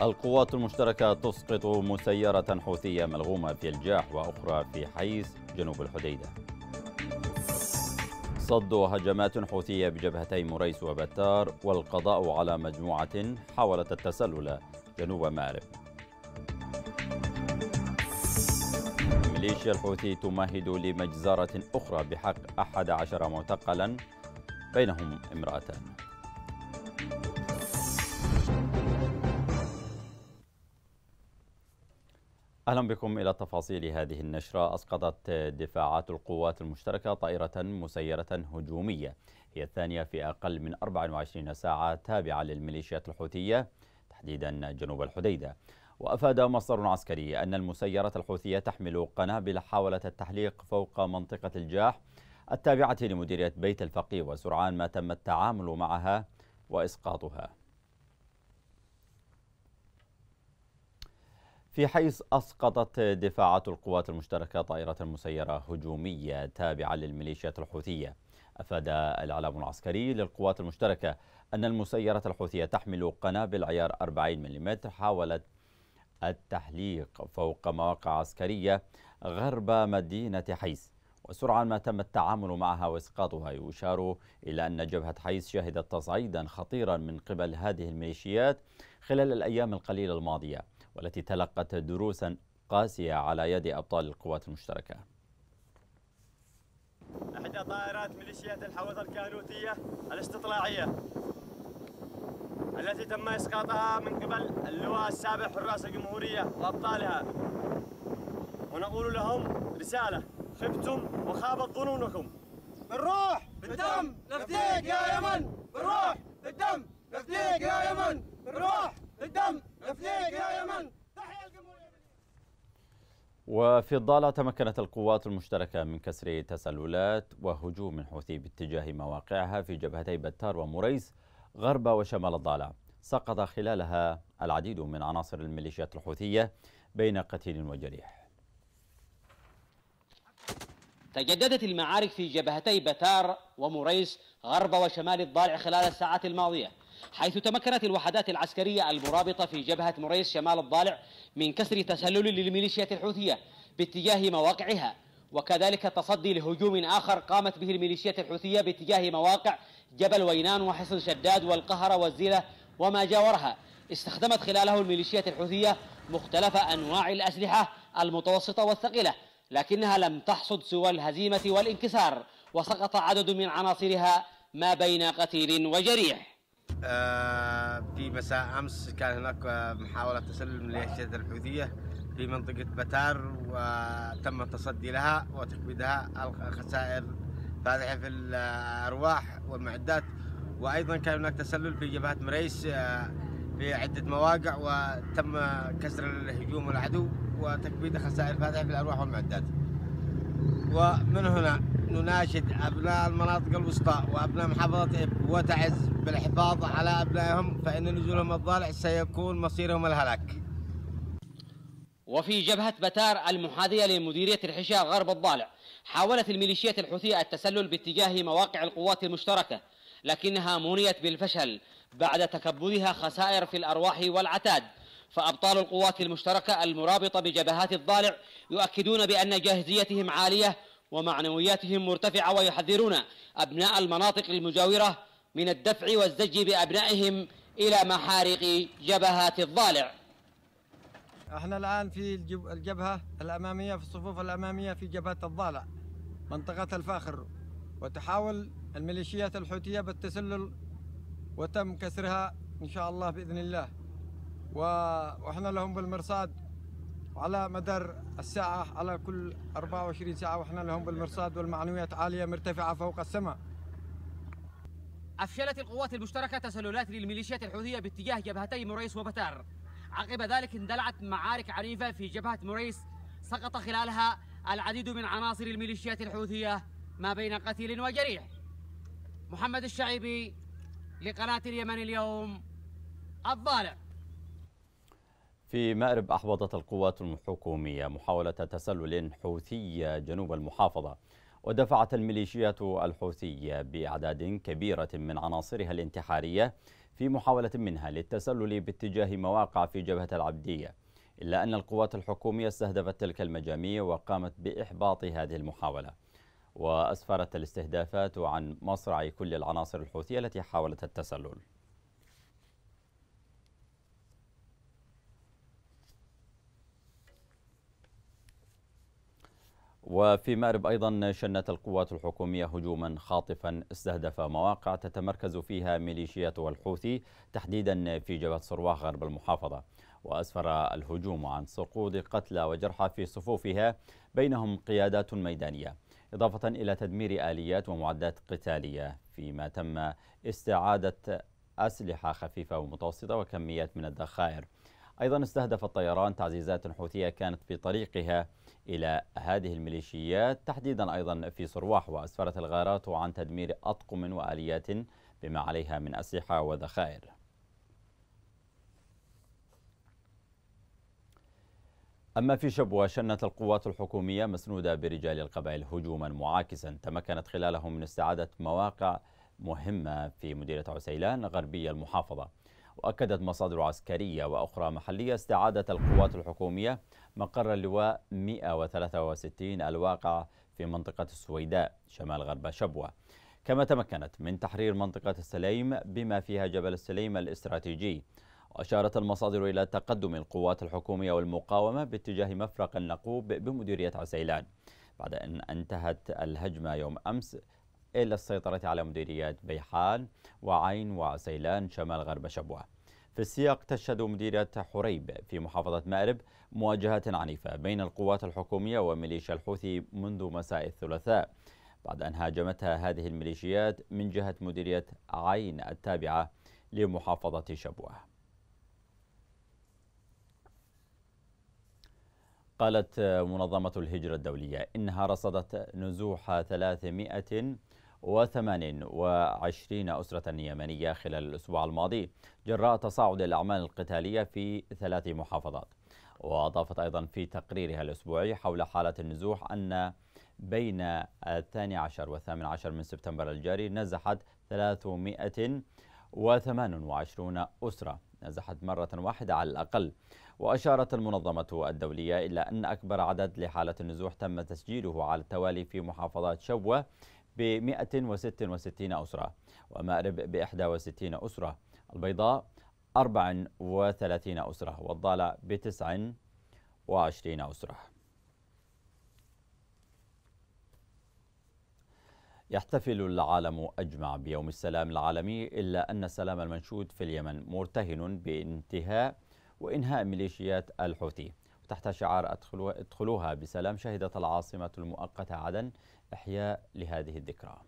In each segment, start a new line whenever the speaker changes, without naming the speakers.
القوات المشتركة تسقط مسيرة حوثية ملغومة في الجاح وأخرى في حيز جنوب الحديدة صد هجمات حوثية بجبهتي مريس وبتار والقضاء على مجموعة حاولت التسلل جنوب مأرب ميليشيا الحوثي تمهد لمجزرة أخرى بحق 11 معتقلا بينهم امرأتان أهلا بكم إلى تفاصيل هذه النشرة أسقطت دفاعات القوات المشتركة طائرة مسيرة هجومية هي الثانية في أقل من 24 ساعة تابعة للميليشيات الحوثية تحديدا جنوب الحديدة وأفاد مصدر عسكري أن المسيرة الحوثية تحمل قنابل حاولت التحليق فوق منطقة الجاح التابعة لمديرية بيت الفقيه وسرعان ما تم التعامل معها وإسقاطها في حيث أسقطت دفاعات القوات المشتركة طائرة مسيرة هجومية تابعة للميليشيات الحوثية أفاد الإعلام العسكري للقوات المشتركة أن المسيرة الحوثية تحمل قنابل عيار 40 ملم حاولت التحليق فوق مواقع عسكرية غرب مدينة حيس وسرعان ما تم التعامل معها واسقاطها يشار الى ان جبهه حيس شهدت تصعيدا خطيرا من قبل هذه الميليشيات خلال الايام القليله الماضيه والتي تلقت دروسا قاسية على يد أبطال القوات المشتركة إحدى طائرات ميليشيات الحوثة الكانوتية الاستطلاعية التي تم إسقاطها من قبل اللواء السابع حراس الجمهورية وأبطالها ونقول لهم رسالة خبتم وخابت ظنونكم بالروح بالدم نفديك
يا يمن بالروح بالدم نفديك يا يمن بالروح بالدم
نفديك يا يمن تحيا الجمهورية
وفي الضالة تمكنت القوات المشتركة من كسر تسللات وهجوم حوثي باتجاه مواقعها في جبهتي بتار ومريس غرب وشمال الضالة سقط خلالها العديد من عناصر الميليشيات الحوثية بين قتيل وجريح
تجددت المعارك في جبهتي بتار ومريس غرب وشمال الضالع خلال الساعات الماضية حيث تمكنت الوحدات العسكرية المرابطة في جبهة مريس شمال الضالع من كسر تسلل للميليشيات الحوثية باتجاه مواقعها وكذلك التصدي لهجوم آخر قامت به الميليشيات الحوثية باتجاه مواقع جبل وينان وحصن شداد والقهرة والزيلة وما جاورها استخدمت خلاله الميليشيات الحوثية مختلف أنواع الأسلحة المتوسطة والثقيلة لكنها لم تحصد سوى الهزيمة والانكسار وسقط عدد من عناصرها ما بين قتيل وجريح
آه، في مساء امس كان هناك آه، محاوله تسلم للميليشيات الحوثيه في منطقه بتار وتم التصدي لها وتكبيدها الخسائر فادحه في الارواح والمعدات وايضا كان هناك تسلل في جبهه مريس آه، في عده مواقع وتم كسر الهجوم العدو وتكبيد خسائر فادحه في الارواح والمعدات ومن هنا نناشد أبناء المناطق الوسطى وأبناء محافظة إب وتعز بالحفاظ على أبنائهم فإن نزولهم الضالع سيكون مصيرهم
الهلاك وفي جبهة بتار المحاذية لمديرية الحشاء غرب الضالع حاولت الميليشيات الحوثية التسلل باتجاه مواقع القوات المشتركة لكنها منيت بالفشل بعد تكبدها خسائر في الأرواح والعتاد فأبطال القوات المشتركة المرابطة بجبهات الضالع يؤكدون بأن جاهزيتهم عالية ومعنوياتهم مرتفعة ويحذرون أبناء المناطق المجاورة من الدفع والزج بأبنائهم إلى محارق جبهات
الضالع احنا الآن في الجبهة الأمامية في الصفوف الأمامية في جبهة الضالع منطقة الفاخر وتحاول الميليشيات الحوثية بالتسلل وتم كسرها إن شاء الله بإذن الله وإحنا لهم بالمرصاد على مدار الساعة على كل 24 ساعة وإحنا لهم بالمرصاد والمعنويات عالية مرتفعة فوق السماء
أفشلت القوات المشتركة تسللات للميليشيات الحوثية باتجاه جبهتي موريس وبتار عقب ذلك اندلعت معارك عنيفة في جبهة موريس سقط خلالها العديد من عناصر الميليشيات الحوثية ما بين قتيل وجريح محمد الشعيبي لقناة اليمن اليوم الظالم
في مأرب أحبطت القوات الحكومية محاولة تسلل حوثي جنوب المحافظة ودفعت الميليشيات الحوثية بأعداد كبيرة من عناصرها الانتحارية في محاولة منها للتسلل باتجاه مواقع في جبهة العبدية إلا أن القوات الحكومية استهدفت تلك المجاميع وقامت بإحباط هذه المحاولة وأسفرت الاستهدافات عن مصرع كل العناصر الحوثية التي حاولت التسلل وفي مأرب أيضا شنت القوات الحكومية هجوما خاطفا استهدف مواقع تتمركز فيها ميليشيات والحوثي تحديدا في جبهة صرواح غرب المحافظة وأسفر الهجوم عن سقوط قتلى وجرحى في صفوفها بينهم قيادات ميدانية إضافة إلى تدمير آليات ومعدات قتالية فيما تم استعادة أسلحة خفيفة ومتوسطة وكميات من الذخائر أيضا استهدف الطيران تعزيزات حوثية كانت في طريقها إلى هذه الميليشيات تحديدا أيضا في صرواح وأسفرت الغارات عن تدمير أطقم وآليات بما عليها من أسلحة وذخائر أما في شبوة شنت القوات الحكومية مسنودة برجال القبائل هجوما معاكسا تمكنت خلاله من استعادة مواقع مهمة في مديرة عسيلان غربية المحافظة وأكدت مصادر عسكرية وأخرى محلية استعادة القوات الحكومية مقر اللواء 163 الواقع في منطقة السويداء شمال غرب شبوة كما تمكنت من تحرير منطقة السليم بما فيها جبل السليم الاستراتيجي أشارت المصادر إلى تقدم القوات الحكومية والمقاومة باتجاه مفرق النقوب بمديرية عسيلان بعد أن انتهت الهجمة يوم أمس إلى السيطرة على مديريات بيحان وعين وعسيلان شمال غرب شبوة في السياق تشهد مديرية حريب في محافظة مأرب مواجهات عنيفة بين القوات الحكومية وميليشيا الحوثي منذ مساء الثلاثاء بعد أن هاجمتها هذه الميليشيات من جهة مديرية عين التابعة لمحافظة شبوة قالت منظمة الهجرة الدولية إنها رصدت نزوح 300 28 أسرة يمنية خلال الأسبوع الماضي جراء تصاعد الأعمال القتالية في ثلاث محافظات وأضافت أيضا في تقريرها الأسبوعي حول حالة النزوح أن بين الثاني عشر والثامن عشر من سبتمبر الجاري نزحت 328 أسرة نزحت مرة واحدة على الأقل وأشارت المنظمة الدولية إلى أن أكبر عدد لحالة النزوح تم تسجيله على التوالي في محافظات شوة ب 166 أسرة ومأرب ب 61 أسرة البيضاء 34 أسرة والضالع ب 29 أسرة يحتفل العالم أجمع بيوم السلام العالمي إلا أن السلام المنشود في اليمن مرتهن بانتهاء وإنهاء ميليشيات الحوثي تحت شعار ادخلوها بسلام شهدت العاصمة المؤقتة عدن إحياء لهذه الذكرى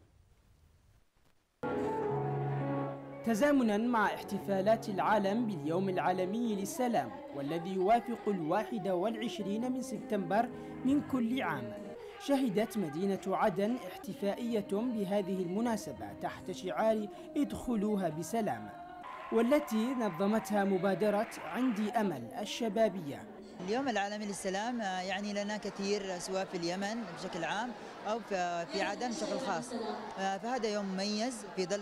تزامنا مع احتفالات العالم باليوم العالمي للسلام والذي يوافق الواحد والعشرين من سبتمبر من كل عام شهدت مدينة عدن احتفائية بهذه المناسبة تحت شعار ادخلوها بسلام والتي نظمتها مبادرة عندي
أمل الشبابية اليوم العالمي للسلام آه، يعني لنا كثير سواء في اليمن بشكل عام أو في عدن بشكل خاص آه، فهذا يوم مميز في ظل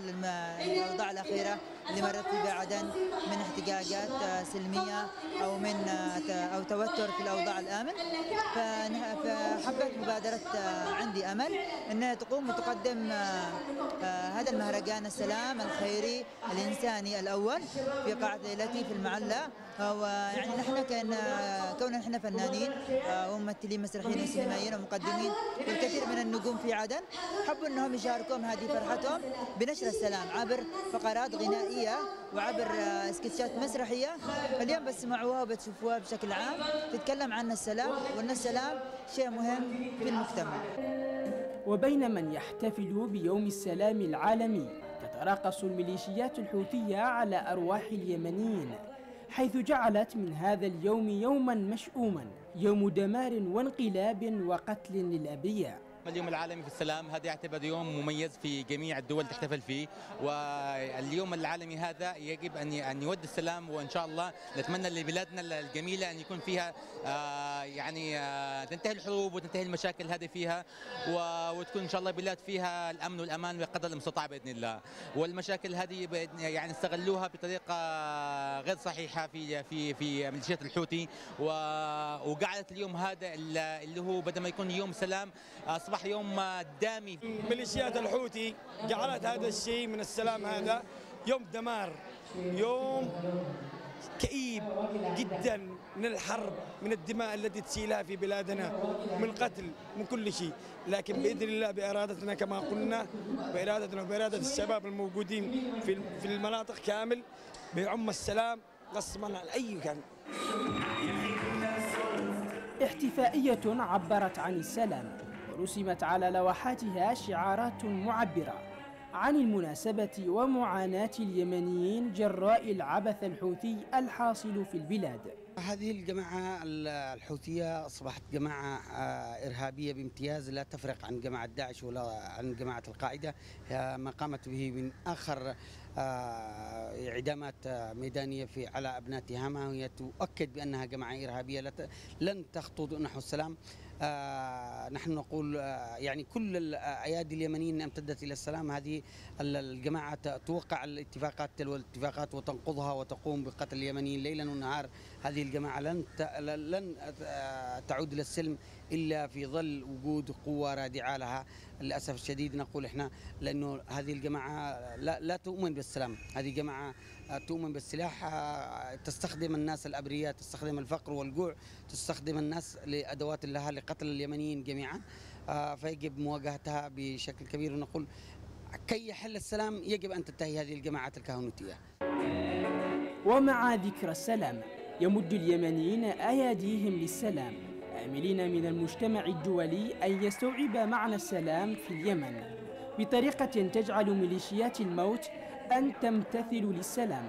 الأوضاع الأخيرة اللي مرت في عدن من احتجاجات آه، سلمية أو من آه، أو توتر في الأوضاع الآمن فحبت مبادرة عندي أمل أنها تقوم وتقدم هذا المهرجان السلام الخيري الإنساني الأول في قاعة ليلتي في المعلة ويعني نحن كان كوننا نحن فنانين وممثلين مسرحيين وسينمائيين ومقدمين الكثير من النجوم في عدن حبوا أنهم يشاركون هذه فرحتهم بنشر السلام عبر فقرات غنائية وعبر آه، سكتشات مسرحية اليوم بتسمعوها وبتشوفوها بشكل عام تتكلم عن السلام وأن السلام شيء مهم في
المجتمع وبين من يحتفل بيوم السلام العالمي تتراقص الميليشيات الحوثية على أرواح اليمنيين حيث جعلت من هذا اليوم يوما مشؤوما يوم دمار وانقلاب وقتل للأبرياء
اليوم العالمي في السلام هذا يعتبر يوم مميز في جميع الدول تحتفل فيه واليوم العالمي هذا يجب ان ان يود السلام وان شاء الله نتمنى لبلادنا الجميله ان يكون فيها آه، يعني آه، تنتهي الحروب وتنتهي المشاكل هذه فيها وتكون ان شاء الله بلاد فيها الامن والامان بقدر المستطاع باذن الله والمشاكل هذه يعني استغلوها بطريقه غير صحيحه في في في ميليشيات الحوثي وقعدت اليوم هذا اللي هو بدل ما يكون يوم سلام آه، اصبح اصبح يوم دامي ميليشيات الحوثي جعلت هذا الشيء من
السلام هذا يوم دمار يوم كئيب جدا من الحرب من الدماء التي تسيلها في بلادنا من قتل من كل شيء لكن باذن الله بارادتنا كما قلنا بارادتنا وباراده الشباب الموجودين في في المناطق كامل بيعم السلام غصبا عن اي كان
احتفائيه عبرت عن السلام رسمت على لوحاتها شعارات معبرة عن المناسبة ومعاناة اليمنيين جراء العبث الحوثي الحاصل في البلاد
هذه الجماعة الحوثية أصبحت جماعة آه، إرهابية بامتياز لا تفرق عن جماعة داعش ولا عن جماعة القاعدة ما قامت به من آخر آه، إعدامات آه، ميدانية في على أبناء تهامها وهي تؤكد بأنها جماعة إرهابية لن تخطو نحو السلام آه، نحن نقول آه، يعني كل الايادي آه، اليمنيين امتدت الى السلام هذه الجماعه توقع الاتفاقات تلو الاتفاقات وتنقضها وتقوم بقتل اليمنيين ليلا ونهار هذه الجماعه لن لن تعود الى السلم الا في ظل وجود قوه رادعه لها للاسف الشديد نقول احنا لانه هذه الجماعه لا, لا تؤمن بالسلام هذه جماعه تؤمن بالسلاح تستخدم الناس الأبرياء تستخدم الفقر والجوع تستخدم الناس لأدوات لها لقتل اليمنيين جميعا آه، فيجب مواجهتها بشكل كبير ونقول كي يحل السلام يجب
أن تنتهي هذه الجماعات الكهنوتية ومع ذكر السلام يمد اليمنيين اياديهم للسلام آملين من المجتمع الدولي أن يستوعب معنى السلام في اليمن بطريقة تجعل ميليشيات الموت أن تمتثل للسلام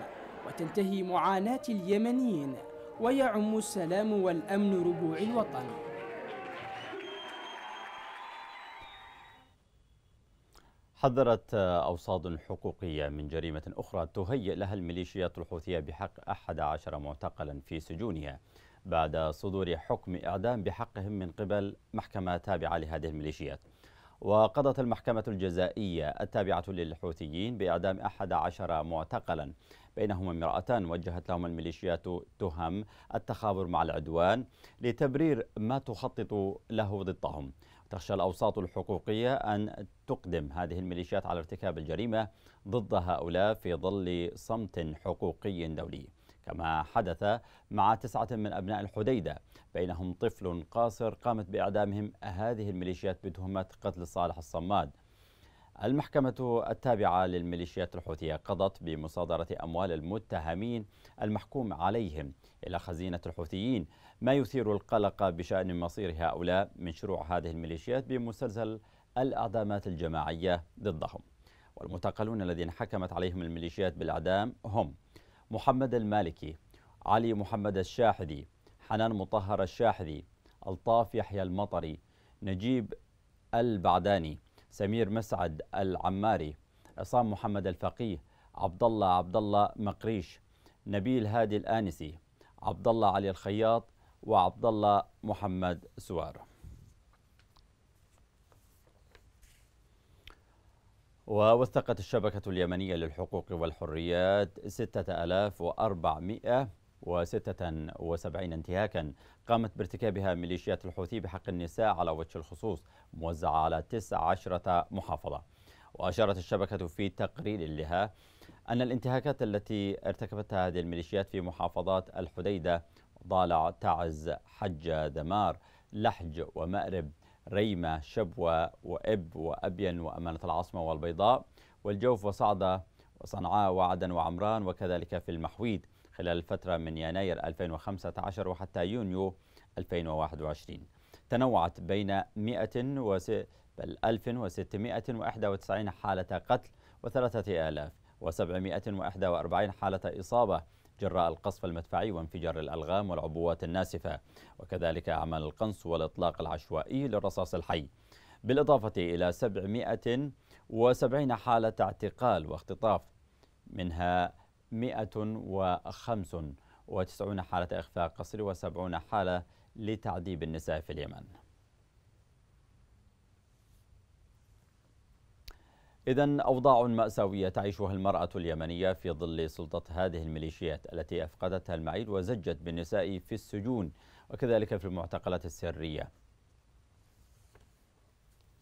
وتنتهي معاناة اليمنيين ويعم السلام والأمن ربوع الوطن
حذرت أوساط حقوقية من جريمة أخرى تهيئ لها الميليشيات الحوثية بحق 11 معتقلا في سجونها بعد صدور حكم إعدام بحقهم من قبل محكمة تابعة لهذه الميليشيات وقضت المحكمة الجزائية التابعة للحوثيين بإعدام 11 معتقلا بينهم امرأتان وجهت لهم الميليشيات تهم التخابر مع العدوان لتبرير ما تخطط له ضدهم تخشى الأوساط الحقوقية أن تقدم هذه الميليشيات على ارتكاب الجريمة ضد هؤلاء في ظل صمت حقوقي دولي كما حدث مع تسعة من أبناء الحديدة بينهم طفل قاصر قامت بإعدامهم هذه الميليشيات بتهمة قتل صالح الصماد المحكمة التابعة للميليشيات الحوثية قضت بمصادرة أموال المتهمين المحكوم عليهم إلى خزينة الحوثيين ما يثير القلق بشأن مصير هؤلاء من شروع هذه الميليشيات بمسلسل الإعدامات الجماعية ضدهم والمعتقلون الذين حكمت عليهم الميليشيات بالإعدام هم محمد المالكي علي محمد الشاحذي حنان مطهر الشاحذي الطاف يحيى المطري نجيب البعداني سمير مسعد العماري عصام محمد الفقيه عبد الله عبد الله مقريش نبيل هادي الآنسي عبد الله علي الخياط وعبد الله محمد سوار ووثقت الشبكة اليمنية للحقوق والحريات 6476 انتهاكا قامت بارتكابها ميليشيات الحوثي بحق النساء على وجه الخصوص موزعة على 19 محافظة وأشارت الشبكة في تقرير لها أن الانتهاكات التي ارتكبتها هذه الميليشيات في محافظات الحديدة ضالع تعز حجة دمار لحج ومأرب ريمة شبوة وإب وأبين وأمانة العاصمة والبيضاء والجوف وصعدة وصنعاء وعدن وعمران وكذلك في المحويد خلال الفترة من يناير 2015 وحتى يونيو 2021 تنوعت بين 100 و بل 1691 حالة قتل و3741 حالة إصابة جراء القصف المدفعي وانفجار الألغام والعبوات الناسفة وكذلك أعمال القنص والإطلاق العشوائي للرصاص الحي بالإضافة إلى 770 حالة اعتقال واختطاف منها 195 حالة إخفاء قسري و70 حالة لتعذيب النساء في اليمن إذا أوضاع مأساوية تعيشها المرأة اليمنية في ظل سلطة هذه الميليشيات التي أفقدتها المعيل وزجت بالنساء في السجون وكذلك في المعتقلات السرية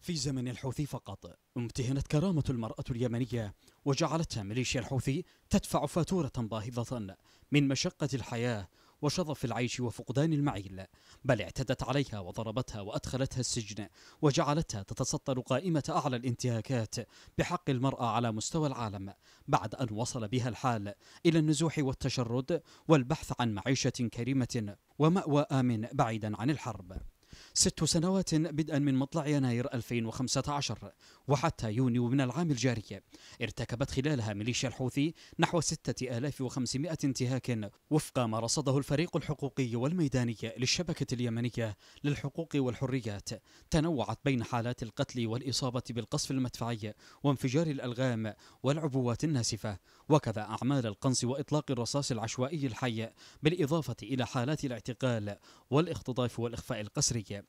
في زمن الحوثي فقط امتهنت كرامة المرأة اليمنية وجعلتها ميليشيا الحوثي تدفع فاتورة باهظة من مشقة الحياة وشظف العيش وفقدان المعيل بل اعتدت عليها وضربتها وأدخلتها السجن وجعلتها تتسطر قائمة أعلى الانتهاكات بحق المرأة على مستوى العالم بعد أن وصل بها الحال إلى النزوح والتشرد والبحث عن معيشة كريمة ومأوى آمن بعيدا عن الحرب ست سنوات بدءا من مطلع يناير 2015 وحتى يونيو من العام الجاري ارتكبت خلالها ميليشيا الحوثي نحو 6500 انتهاك وفق ما رصده الفريق الحقوقي والميداني للشبكة اليمنية للحقوق والحريات تنوعت بين حالات القتل والإصابة بالقصف المدفعي وانفجار الألغام والعبوات الناسفة وكذا أعمال القنص وإطلاق الرصاص العشوائي الحي بالإضافة إلى حالات الاعتقال والاختطاف والإخفاء القسري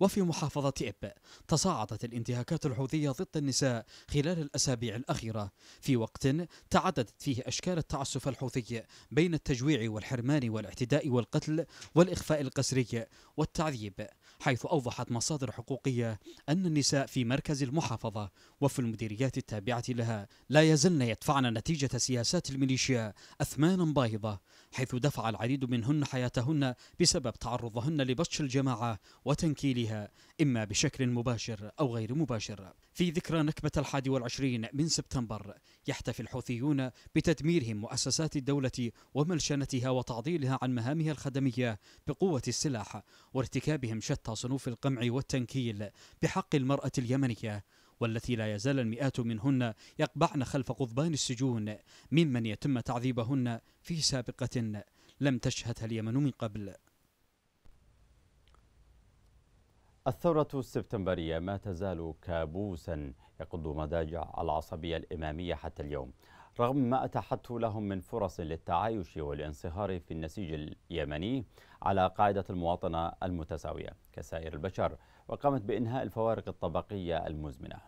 وفي محافظة إب تصاعدت الانتهاكات الحوثية ضد النساء خلال الأسابيع الأخيرة في وقت تعددت فيه أشكال التعسف الحوثي بين التجويع والحرمان والاعتداء والقتل والإخفاء القسري والتعذيب حيث أوضحت مصادر حقوقية أن النساء في مركز المحافظة وفي المديريات التابعة لها لا يزلن يدفعن نتيجة سياسات الميليشيا أثمانا باهظة حيث دفع العديد منهن حياتهن بسبب تعرضهن لبطش الجماعة وتنكيلها إما بشكل مباشر أو غير مباشر في ذكرى نكبة الحادي والعشرين من سبتمبر يحتفي الحوثيون بتدميرهم مؤسسات الدولة وملشنتها وتعضيلها عن مهامها الخدمية بقوة السلاح وارتكابهم شتى صنوف القمع والتنكيل بحق المرأة اليمنية والتي لا يزال المئات منهن يقبعن خلف قضبان السجون ممن يتم تعذيبهن في سابقة لم تشهدها اليمن من قبل
الثورة السبتمبرية ما تزال كابوسا يقض مضاجع العصبية الإمامية حتى اليوم رغم ما أتاحته لهم من فرص للتعايش والانصهار في النسيج اليمني على قاعدة المواطنة المتساوية كسائر البشر وقامت بإنهاء الفوارق الطبقية المزمنة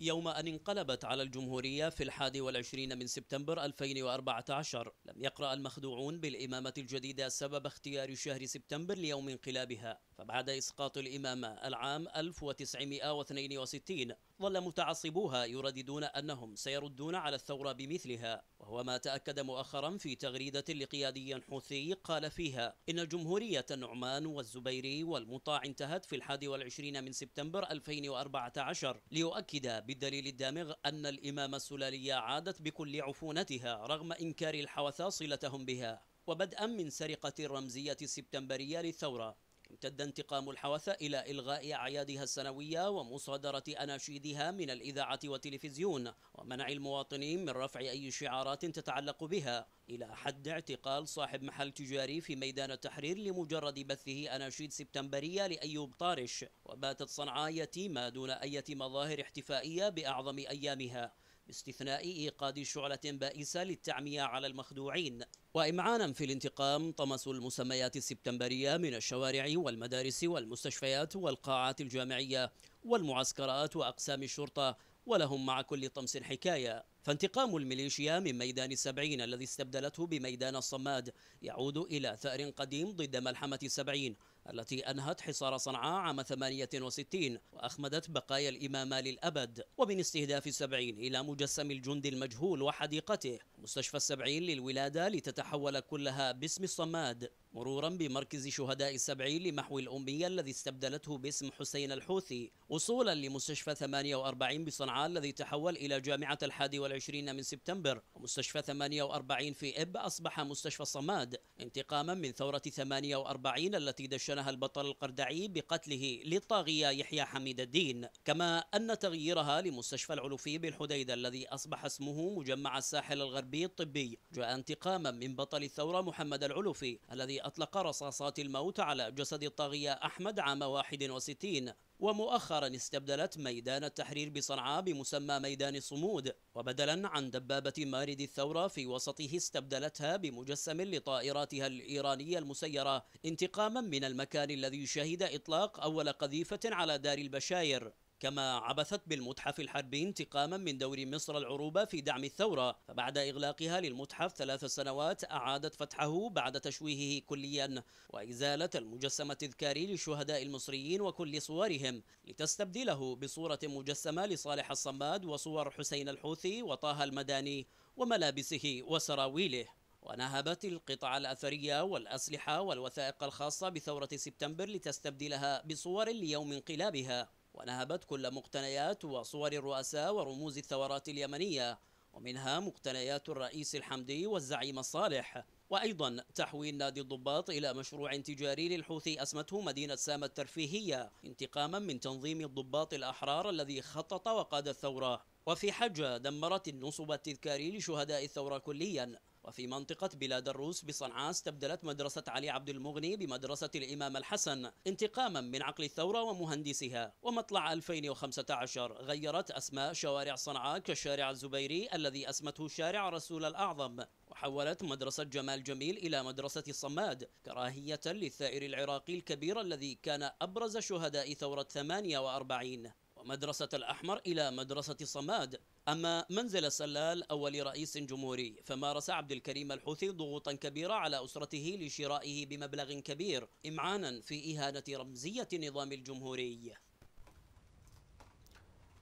يوم أن انقلبت على الجمهورية في الحادي والعشرين من سبتمبر 2014 لم يقرأ المخدوعون بالإمامة الجديدة سبب اختيار شهر سبتمبر ليوم انقلابها فبعد إسقاط الإمامة العام 1962 ظل متعصبوها يرددون أنهم سيردون على الثورة بمثلها وهو ما تأكد مؤخرا في تغريدة لقيادي حوثي قال فيها إن جمهورية النعمان والزبيري والمطاع انتهت في الحادي والعشرين من سبتمبر 2014 ليؤكد بالدليل الدامغ أن الإمامة السلالية عادت بكل عفونتها رغم إنكار الحوثة صلتهم بها وبدءا من سرقة الرمزية السبتمبرية للثورة امتد انتقام الحوثة إلى إلغاء أعيادها السنوية ومصادرة أناشيدها من الإذاعة والتلفزيون ومنع المواطنين من رفع أي شعارات تتعلق بها إلى حد اعتقال صاحب محل تجاري في ميدان التحرير لمجرد بثه أناشيد سبتمبرية لأيوب طارش وباتت صنعاء يتيمة دون أي مظاهر احتفائية بأعظم أيامها باستثناء إيقاد شعلة بائسة للتعمية على المخدوعين وإمعانا في الانتقام طمسوا المسميات السبتمبرية من الشوارع والمدارس والمستشفيات والقاعات الجامعية والمعسكرات وأقسام الشرطة ولهم مع كل طمس حكاية فانتقام الميليشيا من ميدان السبعين الذي استبدلته بميدان الصماد يعود إلى ثأر قديم ضد ملحمة السبعين التي أنهت حصار صنعاء عام 68 وأخمدت بقايا الإمامة للأبد ومن استهداف السبعين إلى مجسم الجند المجهول وحديقته مستشفى السبعين للولادة لتتحول كلها باسم الصماد مرورا بمركز شهداء السبعين لمحو الأمية الذي استبدلته باسم حسين الحوثي وصولا لمستشفى 48 بصنعاء الذي تحول إلى جامعة الحادي والعشرين من سبتمبر ومستشفى 48 في إب أصبح مستشفى صماد انتقاما من ثورة 48 التي دشنها البطل القردعي بقتله للطاغية يحيى حميد الدين كما أن تغييرها لمستشفى العلوفي بالحديدة الذي أصبح اسمه مجمع الساحل الغربي الطبي جاء انتقاما من بطل الثورة محمد العلوفي الذي الذي أطلق رصاصات الموت على جسد الطاغية أحمد عام 61 ومؤخرا استبدلت ميدان التحرير بصنعاء بمسمى ميدان الصمود وبدلا عن دبابة مارد الثورة في وسطه استبدلتها بمجسم لطائراتها الإيرانية المسيرة انتقاما من المكان الذي شهد إطلاق أول قذيفة على دار البشاير كما عبثت بالمتحف الحربي انتقاما من دور مصر العروبة في دعم الثورة فبعد إغلاقها للمتحف ثلاث سنوات أعادت فتحه بعد تشويهه كليا وإزالة المجسم التذكاري للشهداء المصريين وكل صورهم لتستبدله بصورة مجسمة لصالح الصماد وصور حسين الحوثي وطه المداني وملابسه وسراويله ونهبت القطع الأثرية والأسلحة والوثائق الخاصة بثورة سبتمبر لتستبدلها بصور ليوم انقلابها ونهبت كل مقتنيات وصور الرؤساء ورموز الثورات اليمنية ومنها مقتنيات الرئيس الحمدي والزعيم الصالح وأيضا تحويل نادي الضباط إلى مشروع تجاري للحوثي أسمته مدينة سامة الترفيهية انتقاما من تنظيم الضباط الأحرار الذي خطط وقاد الثورة وفي حجة دمرت النصب التذكاري لشهداء الثورة كليا وفي منطقة بلاد الروس بصنعاء استبدلت مدرسة علي عبد المغني بمدرسة الإمام الحسن انتقاما من عقل الثورة ومهندسها ومطلع 2015 غيرت أسماء شوارع صنعاء كشارع الزبيري الذي أسمته شارع رسول الأعظم وحولت مدرسة جمال جميل إلى مدرسة الصماد كراهية للثائر العراقي الكبير الذي كان أبرز شهداء ثورة 48 مدرسة الأحمر إلى مدرسة صماد أما منزل سلال أول رئيس جمهوري فمارس عبد الكريم الحوثي ضغوطا كبيرة على أسرته لشرائه بمبلغ كبير إمعانا في إهانة رمزية النظام الجمهوري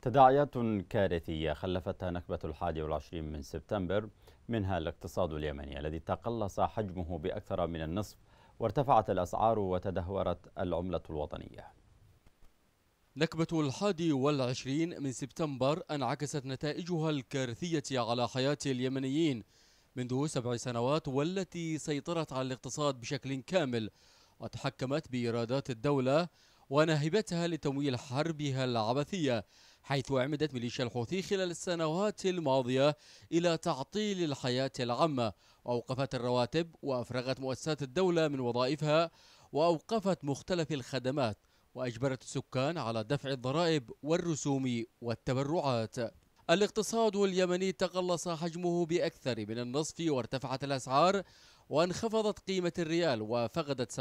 تداعيات كارثية خلفتها نكبة الحادي والعشرين من سبتمبر منها الاقتصاد اليمني الذي تقلص حجمه بأكثر من النصف وارتفعت الأسعار وتدهورت العملة الوطنية
نكبة الحادي والعشرين من سبتمبر انعكست نتائجها الكارثية على حياة اليمنيين منذ سبع سنوات والتي سيطرت على الاقتصاد بشكل كامل وتحكمت بإيرادات الدولة ونهبتها لتمويل حربها العبثية حيث أعمدت ميليشيا الحوثي خلال السنوات الماضية إلى تعطيل الحياة العامة وأوقفت الرواتب وأفرغت مؤسسات الدولة من وظائفها وأوقفت مختلف الخدمات وأجبرت السكان على دفع الضرائب والرسوم والتبرعات الاقتصاد اليمني تقلص حجمه بأكثر من النصف وارتفعت الأسعار وانخفضت قيمة الريال وفقدت 70%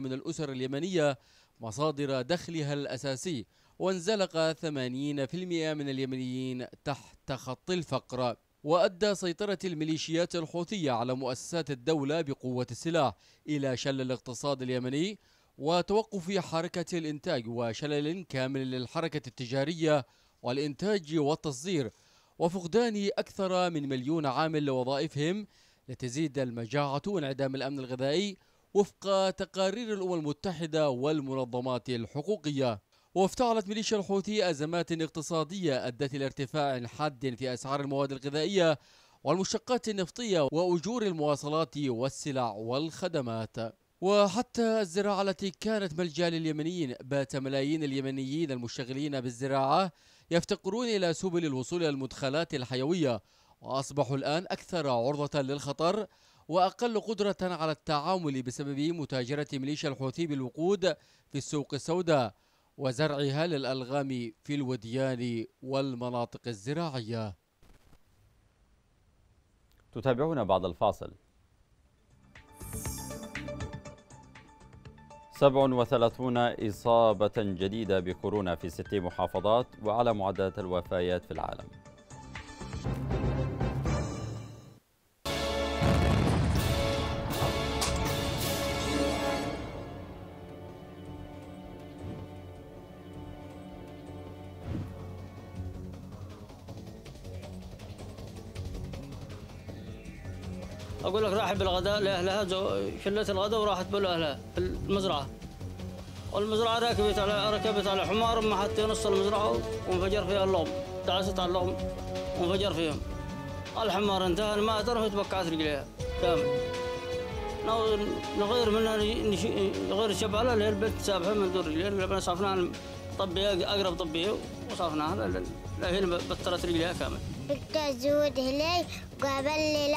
من الأسر اليمنية مصادر دخلها الأساسي وانزلق 80% من اليمنيين تحت خط الفقر وأدى سيطرة الميليشيات الحوثية على مؤسسات الدولة بقوة السلاح إلى شل الاقتصاد اليمني وتوقف حركة الإنتاج وشلل كامل للحركة التجارية والإنتاج والتصدير وفقدان أكثر من مليون عامل لوظائفهم لتزيد المجاعة وانعدام الأمن الغذائي وفق تقارير الأمم المتحدة والمنظمات الحقوقية وافتعلت ميليشيا الحوثي أزمات اقتصادية أدت إلى ارتفاع حاد في أسعار المواد الغذائية والمشتقات النفطية وأجور المواصلات والسلع والخدمات وحتى الزراعة التي كانت ملجأ لليمنيين بات ملايين اليمنيين المشتغلين بالزراعة يفتقرون إلى سبل الوصول إلى المدخلات الحيوية وأصبحوا الآن أكثر عرضة للخطر وأقل قدرة على التعامل بسبب متاجرة ميليشيا الحوثي بالوقود في السوق السوداء وزرعها للألغام في الوديان والمناطق الزراعية
تتابعون بعد الفاصل 37 إصابة جديدة بكورونا في ست محافظات وعلى معدلات الوفيات في العالم
الغداء لأهلها شلت الغداء وراحت بالأهلها في المزرعة والمزرعة ركبت على ركبت على حمار ما حتى نص المزرعة وانفجر فيها اللوم تعست على اللوم وانفجر فيهم الحمار انتهى ما اعترفت بقعت رجليها كامل نغير منها نغير الشبعلة اللي البنت سابها من دور رجليها لما صافنا طبية أقرب طبية وصافناها لا هي بترت رجليها كامل
التزود هلي وقابل لي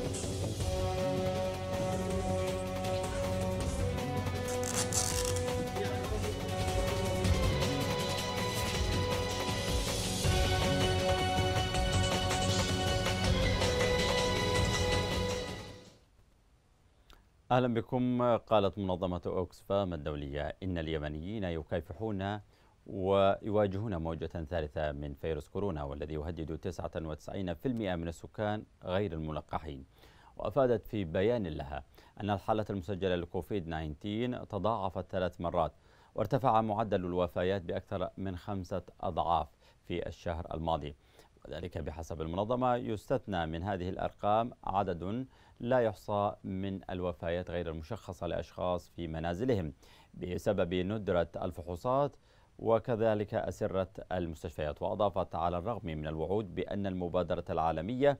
أهلا بكم قالت منظمة أوكسفام الدولية إن اليمنيين يكافحون ويواجهون موجة ثالثة من فيروس كورونا والذي يهدد 99% من السكان غير الملقحين وأفادت في بيان لها أن الحالة المسجلة لكوفيد 19 تضاعفت ثلاث مرات وارتفع معدل الوفيات بأكثر من خمسة أضعاف في الشهر الماضي وذلك بحسب المنظمة يستثنى من هذه الأرقام عدد لا يحصى من الوفيات غير المشخصة لأشخاص في منازلهم بسبب ندرة الفحوصات وكذلك أسرة المستشفيات وأضافت على الرغم من الوعود بأن المبادرة العالمية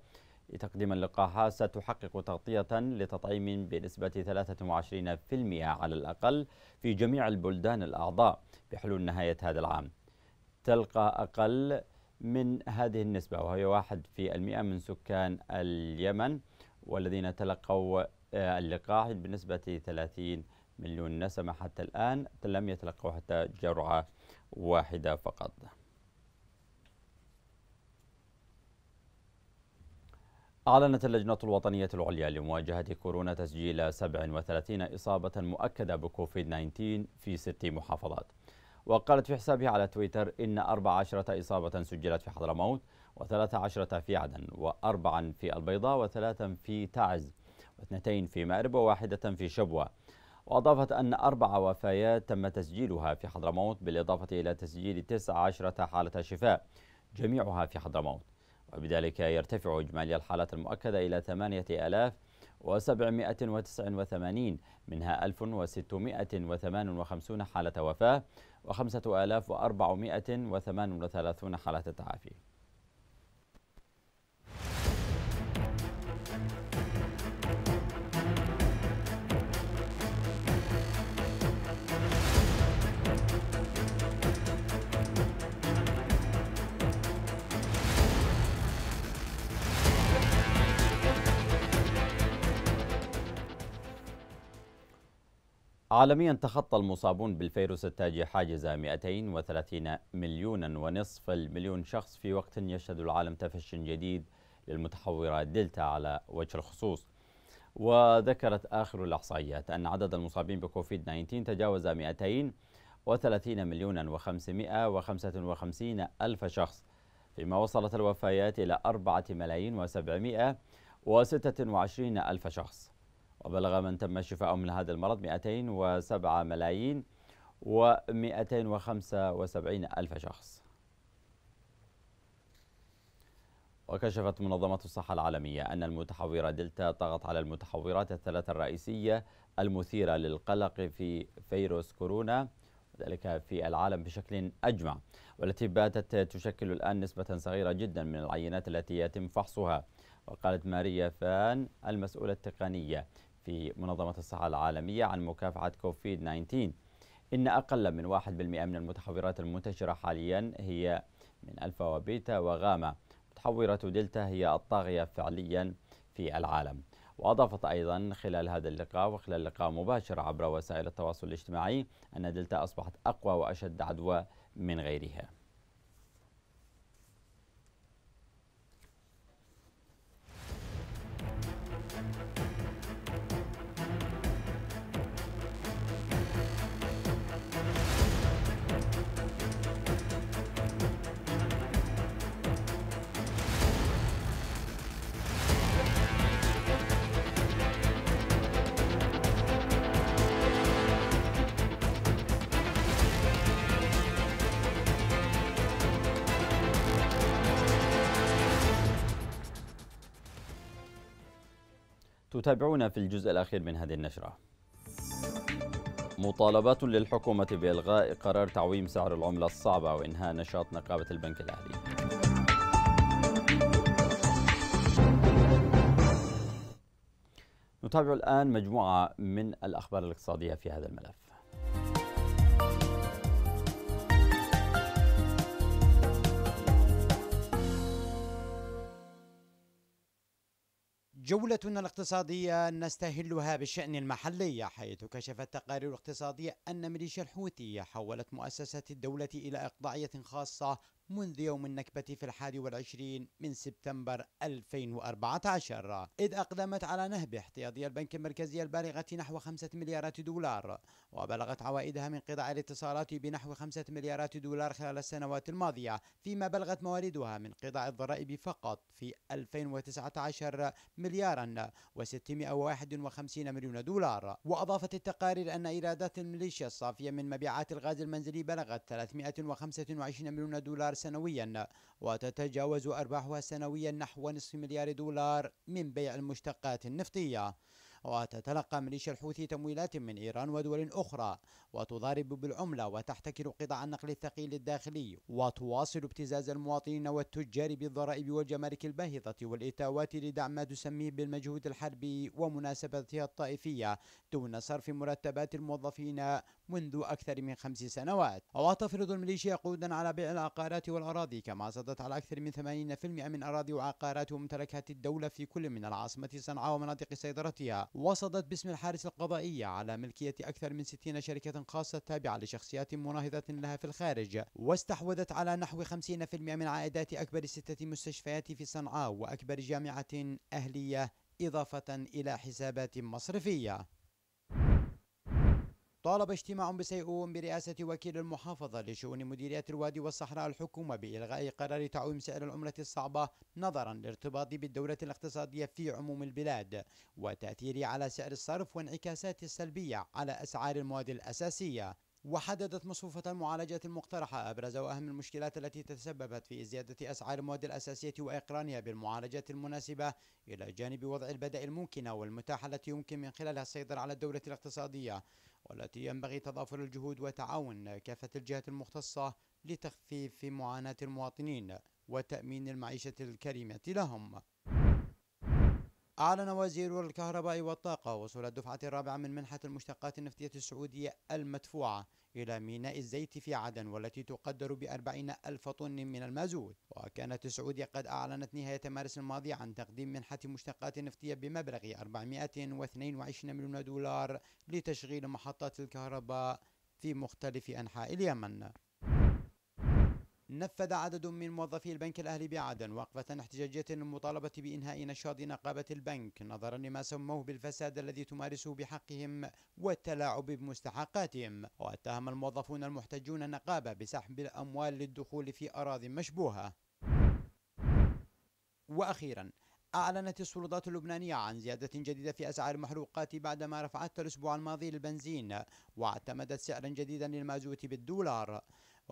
لتقديم اللقاحات ستحقق تغطية لتطعيم بنسبة 23% على الأقل في جميع البلدان الأعضاء بحلول نهاية هذا العام تلقى أقل من هذه النسبة وهي واحد في المئة من سكان اليمن والذين تلقوا آه، اللقاح بنسبة 30 مليون نسمة حتى الآن لم يتلقوا حتى جرعة واحدة فقط أعلنت اللجنة الوطنية العليا لمواجهة كورونا تسجيل 37 إصابة مؤكدة بكوفيد 19 في ست محافظات وقالت في حسابها على تويتر إن 14 إصابة سجلت في حضرموت وثلاثة عشرة في عدن وأربعا في البيضاء وثلاثا في تعز واثنتين في مأرب وواحدة في شبوة وأضافت أن أربع وفيات تم تسجيلها في حضرموت بالإضافة إلى تسجيل تسع عشرة حالة شفاء جميعها في حضرموت وبذلك يرتفع إجمالي الحالات المؤكدة إلى 8789 منها 1658 حالة وفاة و5438 حالة تعافي عالميا تخطى المصابون بالفيروس التاجي حاجز 230 مليونا ونصف المليون شخص في وقت يشهد العالم تفشي جديد للمتحورة دلتا على وجه الخصوص وذكرت آخر الإحصائيات أن عدد المصابين بكوفيد 19 تجاوز 230 مليونا و555 ألف شخص فيما وصلت الوفيات إلى 4 ملايين و726 ألف شخص وبلغ من تم شفاؤه من هذا المرض 207 ملايين و275 ألف شخص وكشفت منظمة الصحة العالمية أن المتحورة دلتا طغت على المتحورات الثلاثة الرئيسية المثيرة للقلق في فيروس كورونا وذلك في العالم بشكل أجمع والتي باتت تشكل الآن نسبة صغيرة جدا من العينات التي يتم فحصها وقالت ماريا فان المسؤولة التقنية في منظمة الصحة العالمية عن مكافحة كوفيد 19 إن أقل من 1% من المتحورات المنتشرة حاليا هي من ألفا وبيتا وغاما متحورة دلتا هي الطاغية فعليا في العالم وأضافت أيضا خلال هذا اللقاء وخلال لقاء مباشر عبر وسائل التواصل الاجتماعي أن دلتا أصبحت أقوى وأشد عدوى من غيرها تتابعونا في الجزء الأخير من هذه النشرة مطالبات للحكومة بإلغاء قرار تعويم سعر العملة الصعبة وإنهاء نشاط نقابة البنك الأهلي نتابع الآن مجموعة من الأخبار الاقتصادية في هذا الملف
جولتنا الاقتصادية نستهلها بالشأن المحلي حيث كشفت تقارير اقتصادية أن ميليشيا الحوثية حولت مؤسسات الدولة إلى إقضاعية خاصة منذ يوم النكبة في الحادي والعشرين من سبتمبر 2014 إذ أقدمت على نهب احتياطي البنك المركزي البالغة نحو 5 مليارات دولار وبلغت عوائدها من قطاع الاتصالات بنحو 5 مليارات دولار خلال السنوات الماضية فيما بلغت مواردها من قطاع الضرائب فقط في 2019 مليارا و651 مليون دولار وأضافت التقارير أن إيرادات الميليشيا الصافية من مبيعات الغاز المنزلي بلغت 325 مليون دولار سنويا وتتجاوز أرباحها سنويا نحو نصف مليار دولار من بيع المشتقات النفطية وتتلقى ميليشيا الحوثي تمويلات من إيران ودول أخرى وتضارب بالعملة وتحتكر قطع النقل الثقيل الداخلي وتواصل ابتزاز المواطنين والتجار بالضرائب والجمارك الباهظة والإتاوات لدعم ما تسميه بالمجهود الحربي ومناسبتها الطائفية دون صرف مرتبات الموظفين منذ أكثر من خمس سنوات وتفرض الميليشيا قودا على بيع العقارات والأراضي كما سدت على أكثر من 80% من أراضي وعقارات وممتلكات الدولة في كل من العاصمة صنعاء ومناطق سيطرتها وصدت باسم الحارس القضائية على ملكية أكثر من 60 شركة خاصة تابعة لشخصيات مناهضة لها في الخارج واستحوذت على نحو 50% من عائدات أكبر ستة مستشفيات في صنعاء وأكبر جامعة أهلية إضافة إلى حسابات مصرفية طالب اجتماع بسيئون برئاسة وكيل المحافظة لشؤون مديرية الوادي والصحراء الحكومة بإلغاء قرار تعويم سعر العملة الصعبة نظرا لارتباط بالدولة الاقتصادية في عموم البلاد وتأثيره على سعر الصرف وانعكاسات السلبية على أسعار المواد الأساسية وحددت مصفوفة المعالجة المقترحة أبرز وأهم المشكلات التي تسببت في زيادة أسعار المواد الأساسية وإقرانها بالمعالجة المناسبة إلى جانب وضع البدائل الممكنة والمتاحة التي يمكن من خلالها السيطرة على الدولة الاقتصادية والتي ينبغي تضافر الجهود وتعاون كافة الجهات المختصة لتخفيف معاناة المواطنين وتأمين المعيشة الكريمة لهم أعلن وزير الكهرباء والطاقة وصول الدفعة الرابعة من منحة المشتقات النفطية السعودية المدفوعة إلى ميناء الزيت في عدن والتي تقدر بأربعين ألف طن من المازوت وكانت السعودية قد أعلنت نهاية مارس الماضي عن تقديم منحة مشتقات نفطية بمبلغ 422 مليون دولار لتشغيل محطات الكهرباء في مختلف أنحاء اليمن نفذ عدد من موظفي البنك الأهلي بعدن وقفة احتجاجية للمطالبة بإنهاء نشاط نقابة البنك نظرا لما سموه بالفساد الذي تمارسه بحقهم والتلاعب بمستحقاتهم واتهم الموظفون المحتجون النقابة بسحب الأموال للدخول في أراضي مشبوهة وأخيرا أعلنت السلطات اللبنانية عن زيادة جديدة في أسعار المحروقات بعدما رفعت الأسبوع الماضي للبنزين واعتمدت سعرا جديدا للمازوت بالدولار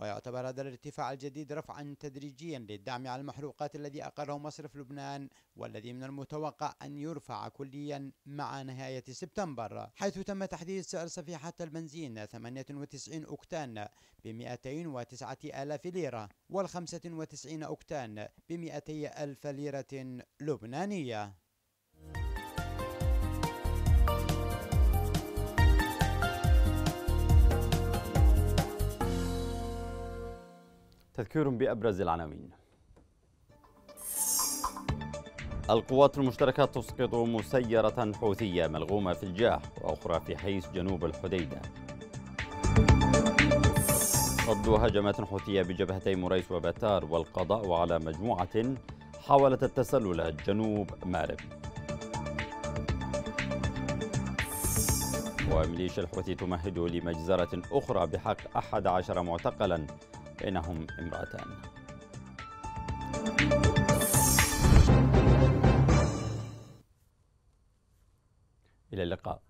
ويعتبر هذا الارتفاع الجديد رفعا تدريجيا للدعم على المحروقات الذي أقره مصرف لبنان والذي من المتوقع أن يرفع كليا مع نهاية سبتمبر حيث تم تحديد سعر صفيحة البنزين 98 أكتان ب 209 آلاف ليرة وال 95 أكتان ب 200 ألف ليرة لبنانية
تذكير بأبرز العناوين القوات المشتركة تسقط مسيرة حوثية ملغومة في الجاح وأخرى في حيس جنوب الحديدة صد هجمات حوثية بجبهتي مريس وبتار والقضاء على مجموعة حاولت التسلل جنوب مارب وميليشيا الحوثي تمهد لمجزرة أخرى بحق 11 معتقلا بينهم امرأتان إلى اللقاء